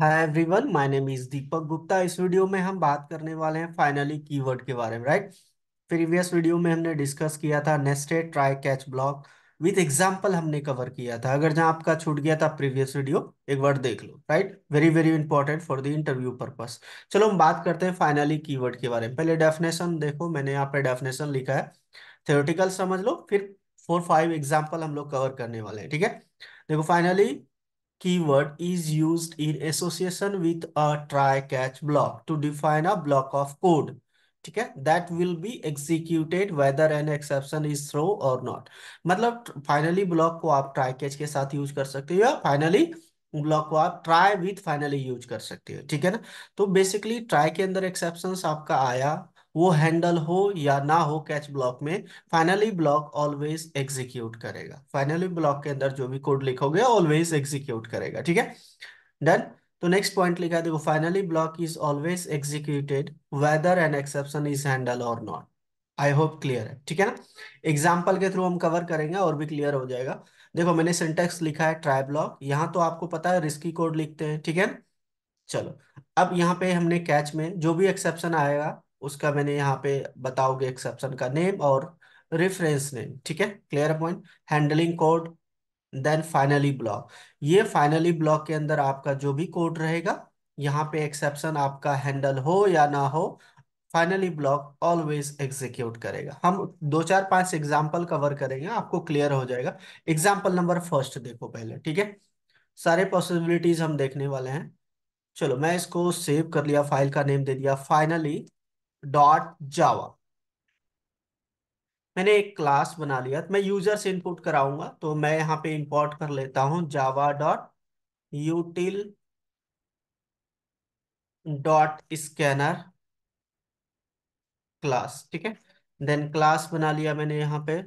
Hi everyone my name is Deepak Gupta इस video में हम बात करने वाले हैं फाइनली कीवर्ड के बारे में राइट प्रीवियस वीडियो में हमने डिस्कस किया था nested try catch block with example हमने कवर किया था अगर जहां आपका छूट गया था प्रीवियस वीडियो एक बार देख लो right very very important for the interview purpose चलो हम बात करते हैं फाइनली की के बारे में पहले डेफिनेशन देखो मैंने यहाँ पे डेफिनेशन लिखा है थ्योरेटिकल समझ लो फिर फोर फाइव एग्जाम्पल हम लोग कवर करने वाले हैं ठीक है देखो finally keyword is used in association with a try catch block to define a block of code ठीक है that will be executed whether an exception is throw और नॉट मतलब फाइनली ब्लॉक को आप ट्राई कैच के साथ use कर सकते हो या फाइनली ब्लॉक को आप ट्राई विथ फाइनली यूज कर सकते हो ठीक है ना तो बेसिकली ट्राई के अंदर एक्सेप्शन आपका आया वो हैंडल हो या ना हो कैच ब्लॉक में फाइनली ब्लॉक ऑलवेज एग्जीक्यूट करेगा फाइनली ब्लॉक के अंदर जो भी कोड लिखोगे ऑलवेज एग्जीक्यूट करेगा ठीक है डन तो नेक्स्ट पॉइंट लिखा है देखो finally block is always executed whether an exception is handle और नॉट आई होप क्लियर है ठीक है ना एग्जाम्पल के थ्रू हम कवर करेंगे और भी क्लियर हो जाएगा देखो मैंने सिंटेक्स लिखा है ट्राई ब्लॉक यहाँ तो आपको पता है रिस्की कोड लिखते हैं ठीक है चलो अब यहाँ पे हमने कैच में जो भी एक्सेप्शन आएगा उसका मैंने यहाँ पे बताओगे एक्सेप्शन का नेम और रेफरेंस नेम ठीक है clear point handling code then finally block ये फाइनली ब्लॉक के अंदर आपका जो भी कोड रहेगा यहाँ पे एक्सेप्शन आपका हैंडल हो या ना हो फाइनली ब्लॉक ऑलवेज एग्जीक्यूट करेगा हम दो चार पांच एग्जाम्पल कवर करेंगे आपको क्लियर हो जाएगा एग्जाम्पल नंबर फर्स्ट देखो पहले ठीक है सारे पॉसिबिलिटीज हम देखने वाले हैं चलो मैं इसको सेव कर लिया फाइल का नेम दे दिया फाइनली डॉट जावा मैंने एक क्लास बना लिया मैं यूजर से इनपुट कराऊंगा तो मैं यहां पे इंपोर्ट कर लेता हूं Java dot util dot scanner class ठीक है देन क्लास बना लिया मैंने यहां पे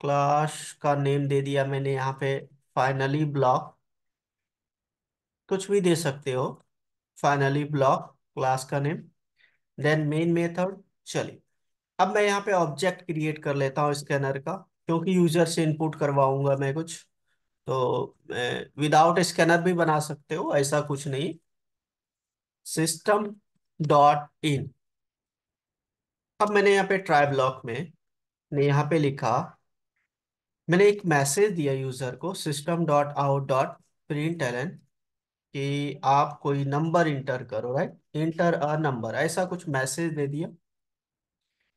क्लास का नेम दे दिया मैंने यहां पे फाइनली ब्लॉक कुछ भी दे सकते हो फाइनली ब्लॉक क्लास का नेम देन मेन मेथड चलिए अब मैं यहाँ पे ऑब्जेक्ट क्रिएट कर लेता हूँ स्कैनर का क्योंकि यूजर से इनपुट करवाऊंगा मैं कुछ तो विदाउट स्कैनर भी बना सकते हो ऐसा कुछ नहीं सिस्टम डॉट इन अब मैंने यहाँ पे ट्राई ब्लॉक में ने यहाँ पे लिखा मैंने एक मैसेज दिया यूजर को system dot out dot println एलन कि आप कोई नंबर इंटर करो राइट इंटर अ नंबर ऐसा कुछ मैसेज दे दिया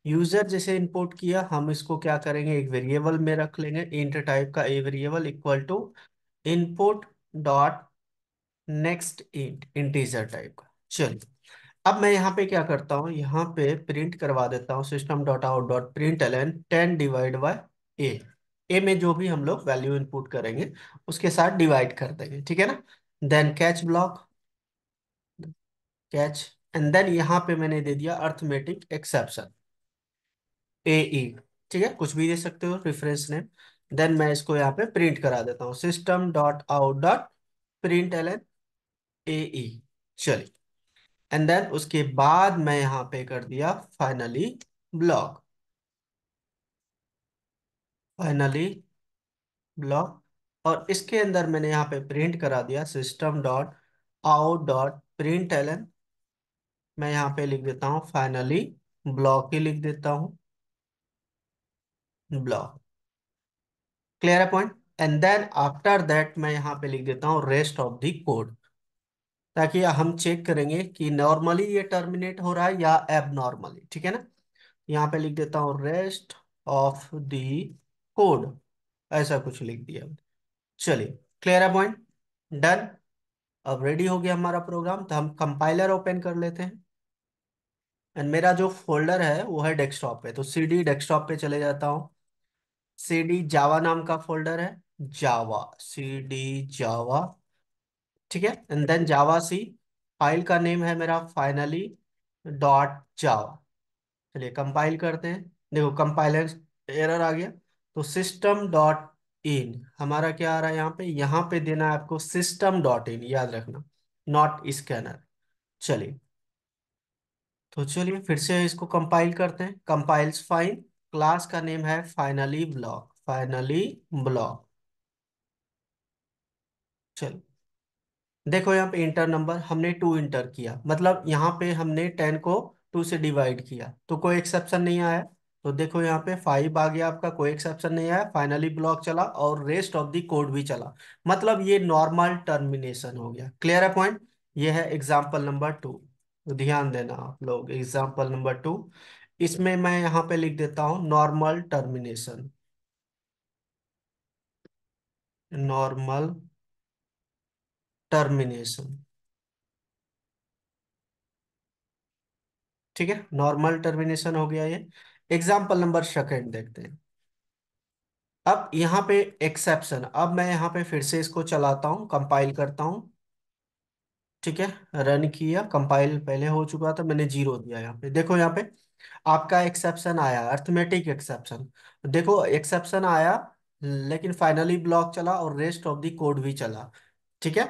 यूजर जैसे इनपुट किया हम इसको क्या करेंगे एक वेरिएबल में रख लेंगे इंटर टाइप का a variable equal to input dot next int integer type का चलिए अब मैं यहाँ पे क्या करता हूँ यहाँ पे प्रिंट करवा देता हूँ system dot out dot println ten divide by a a में जो भी हम लोग वैल्यू इनपुट करेंगे उसके साथ डिवाइड कर देंगे ठीक है ना then catch block catch and then यहां पे मैंने दे दिया अर्थमेटिक एक्सेप्शन ए ई ठीक है कुछ भी दे सकते हो रेफरेंस नेम देन मैं इसको यहाँ पे प्रिंट करा देता हूँ system dot out dot println a e चलिए एंड देन उसके बाद मैं यहाँ पे कर दिया फाइनली ब्लॉक फाइनली ब्लॉक और इसके अंदर मैंने यहाँ पे प्रिंट करा दिया system dot out dot println मैं यहाँ पे लिख देता हूँ फाइनली ब्लॉक ही लिख देता हूँ ब्लॉक क्लियर है point and then after that मैं यहाँ पे लिख देता हूँ रेस्ट ऑफ द कोड ताकि हम चेक करेंगे कि नॉर्मली ये टर्मिनेट हो रहा है या नॉर्मली ठीक है ना यहाँ पे लिख देता हूँ रेस्ट ऑफ दी कोड ऐसा कुछ लिख दिया चलिए क्लियर है पॉइंट डन अब रेडी हो गया हमारा प्रोग्राम तो हम कंपाइलर ओपन कर लेते हैं एंड मेरा जो फोल्डर है वो है डेस्कटॉप पे तो सी डी डेस्कटॉप पे चले जाता हूँ सी डी जावा नाम का फोल्डर है जावा सी डी जावा ठीक है and then javac file का नेम है मेरा फाइनली डॉट जावा चलिए कंपाइल करते हैं देखो कंपाइलर एरर आ गया तो सिस्टम डॉट इन हमारा क्या आ रहा है यहाँ पे यहाँ पे देना है आपको सिस्टम डॉट इन याद रखना नॉट स्कैनर चलिए तो चलिए फिर से इसको कंपाइल करते हैं कंपाइल्स फाइन क्लास का नेम है फाइनली ब्लॉक फाइनली ब्लॉक चल देखो यहाँ पे इंटर नंबर हमने टू इंटर किया मतलब यहाँ पे हमने टेन को टू से डिवाइड किया तो कोई एक्सेप्शन नहीं आया तो देखो यहाँ पे फाइव आ गया आपका कोई एक्सेप्शन नहीं आया फाइनली ब्लॉक चला और रेस्ट ऑफ दी कोड भी चला मतलब ये नॉर्मल टर्मिनेशन हो गया क्लियर है पॉइंट ये है एग्जाम्पल नंबर टू तो ध्यान देना आप लोग एग्जाम्पल नंबर टू इसमें मैं यहाँ पे लिख देता हूं नॉर्मल टर्मिनेशन नॉर्मल टर्मिनेशन ठीक है नॉर्मल टर्मिनेशन हो गया ये एग्जाम्पल नंबर सेकेंड देखते हैं अब यहाँ पे एक्सेप्शन अब मैं यहां पे फिर से इसको चलाता हूं कंपाइल करता हूं ठीक है रन किया कंपाइल पहले हो चुका था मैंने जीरो दिया यहाँ पे देखो यहाँ पे आपका एक्सेप्शन आया अर्थमेटिक एक्सेप्शन देखो एक्सेप्शन आया लेकिन फाइनली ब्लॉक चला और रेस्ट ऑफ द कोड भी चला ठीक है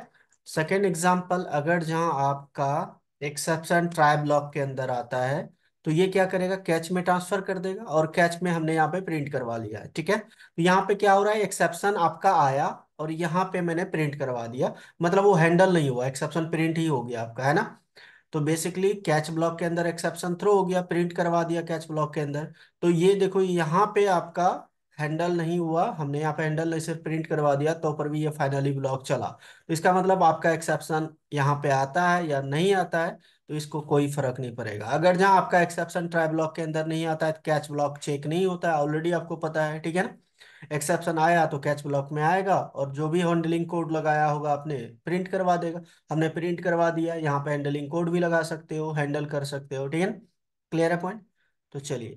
सेकेंड एग्जाम्पल अगर जहां आपका एक्सेप्शन ट्राई ब्लॉक के अंदर आता है तो ये क्या करेगा कैच में ट्रांसफर कर देगा और कैच में हमने यहाँ पे प्रिंट करवा लिया है ठीक है तो यहाँ पे क्या हो रहा है एक्सेप्शन आपका आया और यहाँ पे मैंने प्रिंट करवा दिया मतलब वो हैंडल नहीं हुआ एक्सेप्शन प्रिंट ही हो गया आपका है ना तो बेसिकली कैच ब्लॉक के अंदर एक्सेप्शन थ्रो हो गया प्रिंट करवा दिया कैच ब्लॉक के अंदर तो ये देखो यहाँ पे आपका हैंडल नहीं हुआ हमने यहाँ पे हैंडल नहीं सिर्फ प्रिंट करवा दिया तो पर भी ये फाइनली ब्लॉक चला तो इसका मतलब आपका एक्सेप्शन यहाँ पे आता है या नहीं आता है तो इसको कोई फर्क नहीं पड़ेगा अगर जहां आपका एक्सेप्शन ट्राई ब्लॉक के अंदर नहीं आता है तो कैच ब्लॉक चेक नहीं होता है ऑलरेडी आपको पता है ठीक है ना एक्सेप्शन आया तो कैच ब्लॉक में आएगा और जो भी हैंडलिंग कोड लगाया होगा आपने प्रिंट करवा देगा हमने प्रिंट करवा दिया यहाँ पे हैंडलिंग कोड भी लगा सकते हो हैंडल कर सकते हो ठीक है ना क्लियर है पॉइंट तो चलिए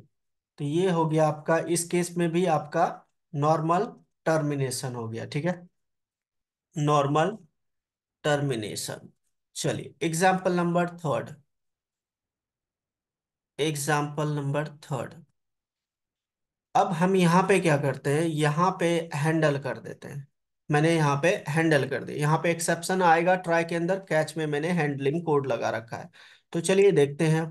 तो ये हो गया आपका इस केस में भी आपका नॉर्मल टर्मिनेशन हो गया ठीक है नॉर्मल टर्मिनेशन चलिए example number third example number third अब हम यहाँ पे क्या करते हैं यहाँ पे हैंडल कर देते हैं मैंने यहाँ पे हैंडल कर दिया यहाँ पे एक्सेप्शन आएगा ट्राई के अंदर कैच में मैंने हैंडलिंग कोड लगा रखा है तो चलिए देखते हैं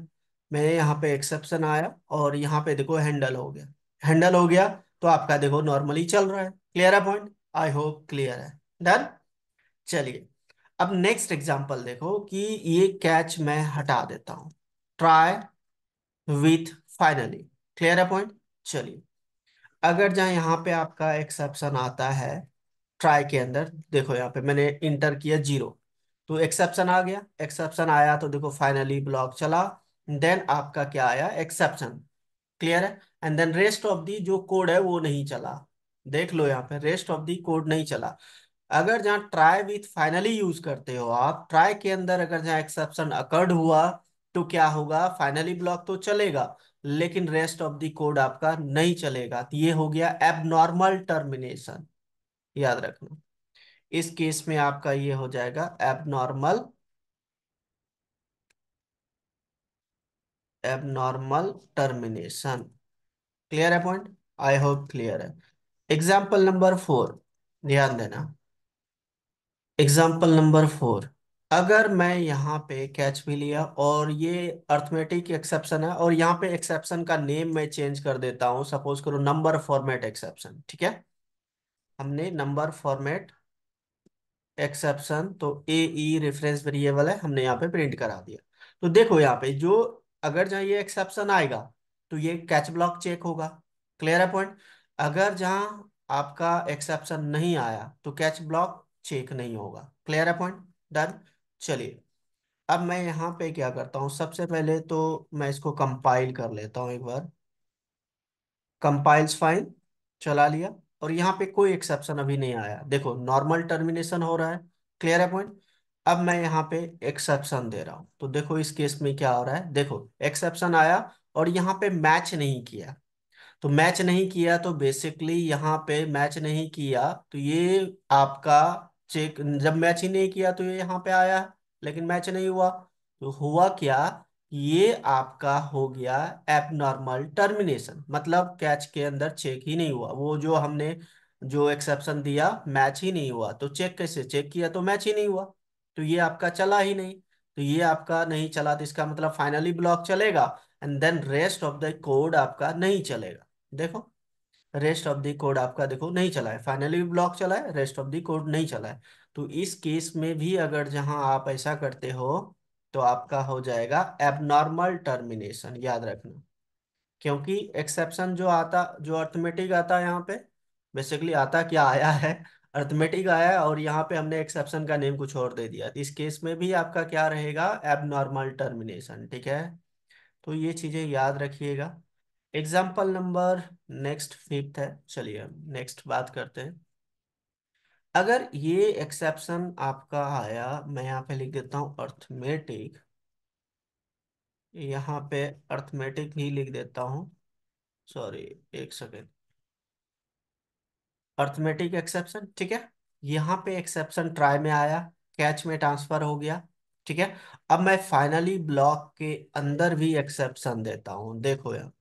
मैंने यहाँ पे एक्सेप्शन आया और यहाँ पे देखो हैंडल हो गया हैंडल हो गया तो आपका देखो नॉर्मली चल रहा है क्लियर है पॉइंट आई होप क्लियर है डन चलिए अब नेक्स्ट एग्जांपल देखो कि ये कैच मैं हटा देता हूं ट्राई विथ फाइनली क्लियर है पॉइंट चलिए अगर जहां यहां पे आपका एक्सेप्शन आता है ट्राई के अंदर देखो यहां पे मैंने इंटर किया जीरो तो एक्सेप्शन आ गया एक्सेप्शन आया तो देखो फाइनली ब्लॉक चला देन आपका क्या आया एक्सेप्शन क्लियर है and then rest of the जो कोड है वो नहीं चला देख लो यहाँ पे रेस्ट ऑफ दी कोड नहीं चला अगर जहाँ ट्राई विथ फाइनली यूज करते हो आप ट्राई के अंदर अगर जहाँ एक्सेप्शन अकर्ड हुआ तो क्या होगा फाइनली ब्लॉक तो चलेगा लेकिन रेस्ट ऑफ द कोड आपका नहीं चलेगा तो ये हो गया एबनॉर्मल टर्मिनेशन याद रखना इस केस में आपका ये हो जाएगा एबनॉर्मल एबनॉर्मल टर्मिनेशन क्लियर है पॉइंट आई होप क्लियर है एग्जाम्पल नंबर फोर ध्यान देना एग्जाम्पल नंबर फोर अगर मैं यहाँ पे कैच भी लिया और ये अर्थमेटिक एक्सेप्शन है और यहाँ पे एक्सेप्शन का नेम मैं चेंज कर देता हूँ सपोज करो नंबर फॉर्मेट एक्सेप्शन ठीक है हमने नंबर फॉर्मेट एक्सेप्शन तो ए ई रेफरेंस वेरिएबल है हमने यहाँ पे प्रिंट करा दिया तो देखो यहाँ पे जो अगर जहाँ ये एक्सेप्शन आएगा तो ये कैच ब्लॉक चेक होगा क्लियर है पॉइंट अगर जहाँ आपका एक्सेप्शन नहीं आया तो कैच ब्लॉक चेक नहीं होगा क्लियर है पॉइंट डन चलिए अब मैं यहाँ पे क्या करता हूँ सबसे पहले तो मैं इसको कंपाइल कर लेता हूँ एक बार कंपाइल्स फाइन चला लिया और यहाँ पे कोई एक्सेप्शन अभी नहीं आया देखो नॉर्मल टर्मिनेशन हो रहा है क्लियर है पॉइंट अब मैं यहाँ पे एक्सेप्शन दे रहा हूँ तो देखो इस केस में क्या हो रहा है देखो एक्सेप्शन आया और यहाँ पे मैच नहीं किया तो मैच नहीं किया तो बेसिकली यहाँ पे मैच नहीं किया तो ये आपका चेक जब मैच ही नहीं किया तो ये यहाँ पे आया लेकिन मैच नहीं हुआ तो हुआ क्या ये आपका हो गया एबनॉर्मल टर्मिनेशन मतलब कैच के अंदर चेक ही नहीं हुआ वो जो हमने जो एक्सेप्शन दिया मैच ही नहीं हुआ तो चेक कैसे चेक किया तो मैच ही नहीं हुआ तो ये आपका चला ही नहीं तो ये आपका नहीं चला तो इसका मतलब फाइनली ब्लॉक चलेगा and then rest of the code आपका नहीं चलेगा देखो रेस्ट ऑफ दी कोड आपका देखो नहीं चला है फाइनली ब्लॉक चला है रेस्ट ऑफ दी कोड नहीं चला है तो इस केस में भी अगर जहां आप ऐसा करते हो तो आपका हो जाएगा एबनॉर्मल टर्मिनेशन याद रखना क्योंकि एक्सेप्शन जो आता जो अर्थमेटिक आता है यहाँ पे बेसिकली आता क्या आया है अर्थमेटिक आया और यहाँ पे हमने एक्सेप्शन का नेम कुछ और दे दिया इस केस में भी आपका क्या रहेगा एबनॉर्मल टर्मिनेशन ठीक है तो ये चीज़ें याद रखिएगा एग्जाम्पल नंबर नेक्स्ट फिफ्थ है चलिए नेक्स्ट बात करते हैं अगर ये एक्सेप्शन आपका आया मैं यहाँ पे लिख देता हूँ अर्थमेटिक यहाँ पे अर्थमेटिक ही लिख देता हूँ सॉरी एक सेकेंड अर्थमेटिक एक्सेप्शन ठीक है यहाँ पे एक्सेप्शन ट्राई में आया कैच में ट्रांसफर हो गया ठीक है अब मैं फाइनली ब्लॉक के अंदर भी एक्सेप्शन देता हूँ देखो यार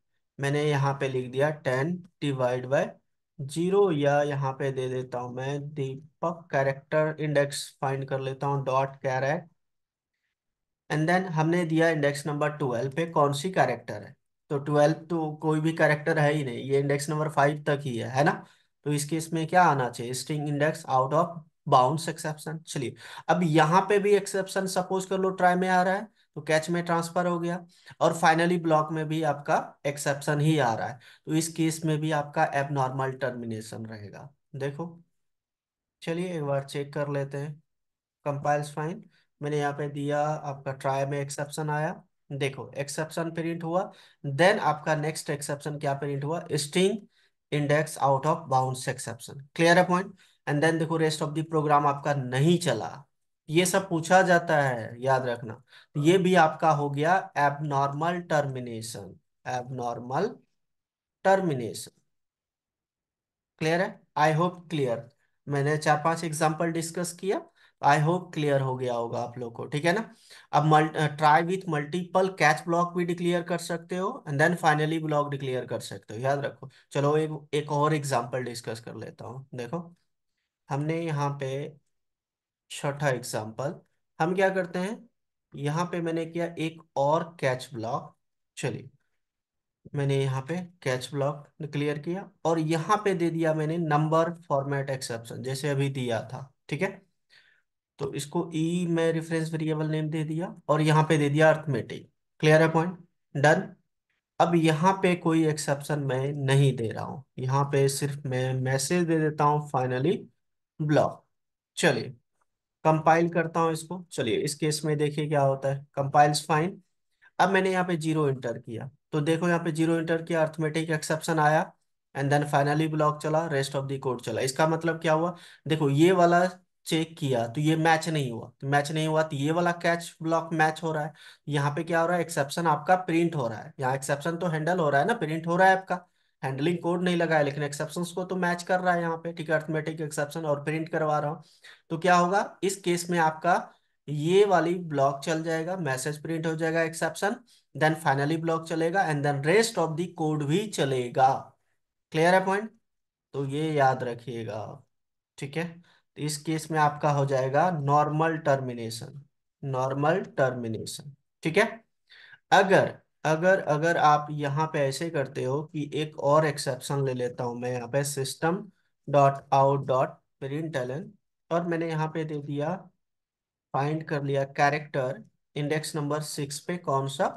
मैंने यहाँ पे लिख दिया टेन डिवाइड बाय जीरो या यहाँ पे दे देता हूं मैं दीपक कैरेक्टर इंडेक्स फाइंड कर लेता हूँ डॉट कैरेट एंड देन हमने दिया इंडेक्स नंबर ट्वेल्व पे कौन सी कैरेक्टर है तो ट्वेल्व तो कोई भी कैरेक्टर है ही नहीं ये इंडेक्स नंबर फाइव तक ही है है ना तो इस केस में क्या आना चाहिए string index out of bounds exception चलिए अब यहाँ पे भी एक्सेप्शन सपोज कर लो ट्राई में आ रहा है तो कैच में ट्रांसफर हो गया और फाइनली ब्लॉक में भी आपका एक्सेप्शन ही आ रहा है तो इस केस में भी आपका एबनॉर्मल टर्मिनेशन रहेगा देखो चलिए एक बार चेक कर लेते हैं कंपाइल्स फाइन मैंने यहाँ पे दिया आपका ट्राई में एक्सेप्शन आया देखो एक्सेप्शन प्रिंट हुआ देन आपका नेक्स्ट एक्सेप्शन क्या प्रिंट हुआ string index out of bounds exception clear है पॉइंट एंड देन देखो रेस्ट ऑफ द प्रोग्राम आपका नहीं चला ये सब पूछा जाता है याद रखना तो हाँ। ये भी आपका हो गया abnormal termination abnormal termination clear है आई होप क्लियर मैंने चार पांच एग्जांपल डिस्कस किया आई होप क्लियर हो गया होगा आप लोग को ठीक है ना अब try with multiple catch block भी डिक्लेयर कर सकते हो and then finally block declare कर सकते हो याद रखो चलो एक एक और एग्जांपल डिस्कस कर लेता हूँ देखो हमने यहाँ पे छठा एग्जाम्पल हम क्या करते हैं यहां पे मैंने किया एक और कैच ब्लॉक चलिए मैंने यहाँ पे कैच ब्लॉक क्लियर किया और यहाँ पे दे दिया मैंने नंबर फॉर्मेट एक्सेप्शन जैसे अभी दिया था ठीक है तो इसको ई e में रेफरेंस वेरिएबल नेम दे दिया और यहाँ पे दे दिया अर्थमेटिक क्लियर है पॉइंट डन अब यहाँ पे कोई एक्सेप्शन मैं नहीं दे रहा हूं यहाँ पे सिर्फ मैं मैसेज दे देता हूँ फाइनली ब्लॉक चलिए कंपाइल करता हूं इसको चलिए इस केस में देखिए क्या होता है कंपाइल्स फाइन अब मैंने यहाँ पे जीरो इंटर किया तो देखो यहाँ पे जीरो इंटर किया अर्थमेटिक एक्सेप्शन आया एंड देन फाइनली ब्लॉक चला रेस्ट ऑफ द कोड चला इसका मतलब क्या हुआ देखो ये वाला चेक किया तो ये मैच नहीं हुआ तो मैच नहीं हुआ तो ये वाला कैच ब्लॉक मैच हो रहा है यहाँ पे क्या हो रहा है एक्सेप्शन आपका प्रिंट हो रहा है यहाँ एक्सेप्शन तो हैंडल हो रहा है ना प्रिंट हो रहा है आपका हैंडलिंग कोड नहीं लगाया लेकिन एक्सेप्शन को तो मैच कर रहा है यहाँ पे ठीक है अर्थमेटिक एक्सेप्शन और प्रिंट करवा रहा हूँ तो क्या होगा इस केस में आपका ये वाली ब्लॉक चल जाएगा मैसेज प्रिंट हो जाएगा एक्सेप्शन देन फाइनली ब्लॉक चलेगा and then rest of the code भी चलेगा क्लियर है पॉइंट तो ये याद रखिएगा ठीक है तो इस केस में आपका हो जाएगा नॉर्मल टर्मिनेशन नॉर्मल टर्मिनेशन ठीक है अगर अगर अगर आप यहाँ पे ऐसे करते हो कि एक और एक्सेप्शन ले लेता हूँ मैं यहाँ पे system dot out dot println एलन और मैंने यहाँ पे दे दिया फाइंड कर लिया कैरेक्टर इंडेक्स नंबर सिक्स पे कौन सा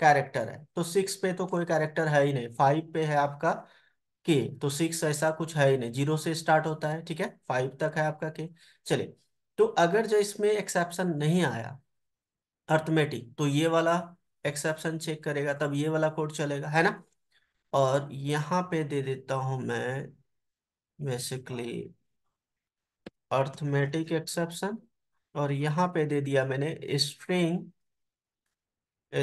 कैरेक्टर है तो सिक्स पे तो कोई कैरेक्टर है ही नहीं फाइव पे है आपका के तो सिक्स ऐसा कुछ है ही नहीं जीरो से स्टार्ट होता है ठीक है फाइव तक है आपका के चलिए तो अगर जो इसमें एक्सेप्शन नहीं आया अर्थमेटिक तो ये वाला एक्सेप्शन चेक करेगा तब ये वाला कोड चलेगा है ना और यहाँ पे दे देता हूँ मैं बेसिकली अर्थमेटिक एक्सेप्शन और यहाँ पे दे दिया मैंने string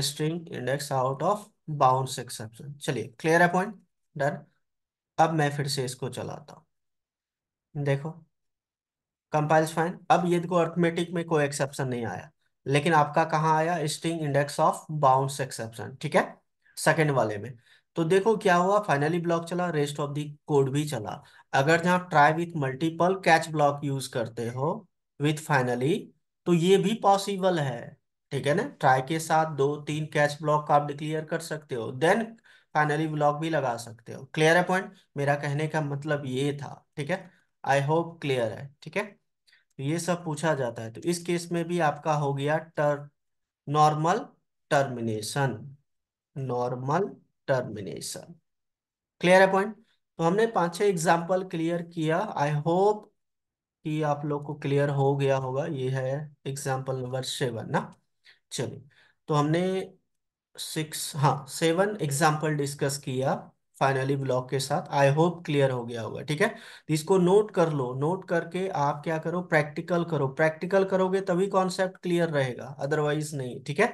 string index out of bounds exception चलिए क्लियर है पॉइंट डन अब मैं फिर से इसको चलाता हूँ देखो कंपाइल्स फाइन अब ये देखो अर्थमेटिक में कोई एक्सेप्शन नहीं आया लेकिन आपका कहाँ आया string index of bounds exception ठीक है सेकेंड वाले में तो देखो क्या हुआ फाइनली ब्लॉक चला रेस्ट ऑफ दी कोड भी चला अगर जहां try with multiple catch block use करते हो विथ फाइनली तो ये भी पॉसिबल है ठीक है ना ट्राई के साथ दो तीन कैच ब्लॉक आप डिक्लेयर कर सकते हो देन फाइनली ब्लॉक भी लगा सकते हो क्लियर है पॉइंट मेरा कहने का मतलब ये था ठीक है आई होप क्लियर है ठीक है तो ये सब पूछा जाता है तो इस केस में भी आपका हो गया टर normal termination normal termination clear है पॉइंट तो हमने पांच छह एग्जाम्पल क्लियर किया आई होप कि आप लोग को क्लियर हो गया होगा ये है एग्जाम्पल नंबर सेवन ना चलिए तो हमने सिक्स हाँ सेवन एग्जाम्पल डिस्कस किया फाइनली ब्लॉक के साथ आई होप क्लियर हो गया होगा ठीक है तो इसको नोट कर लो नोट करके आप क्या करो प्रैक्टिकल करो प्रैक्टिकल करोगे तभी कॉन्सेप्ट क्लियर रहेगा अदरवाइज नहीं ठीक है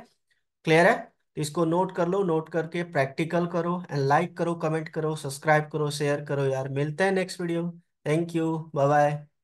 क्लियर है तो इसको नोट कर लो नोट करके प्रैक्टिकल करो एंड लाइक करो कमेंट करो सब्सक्राइब करो शेयर करो यार मिलते हैं next video thank you bye bye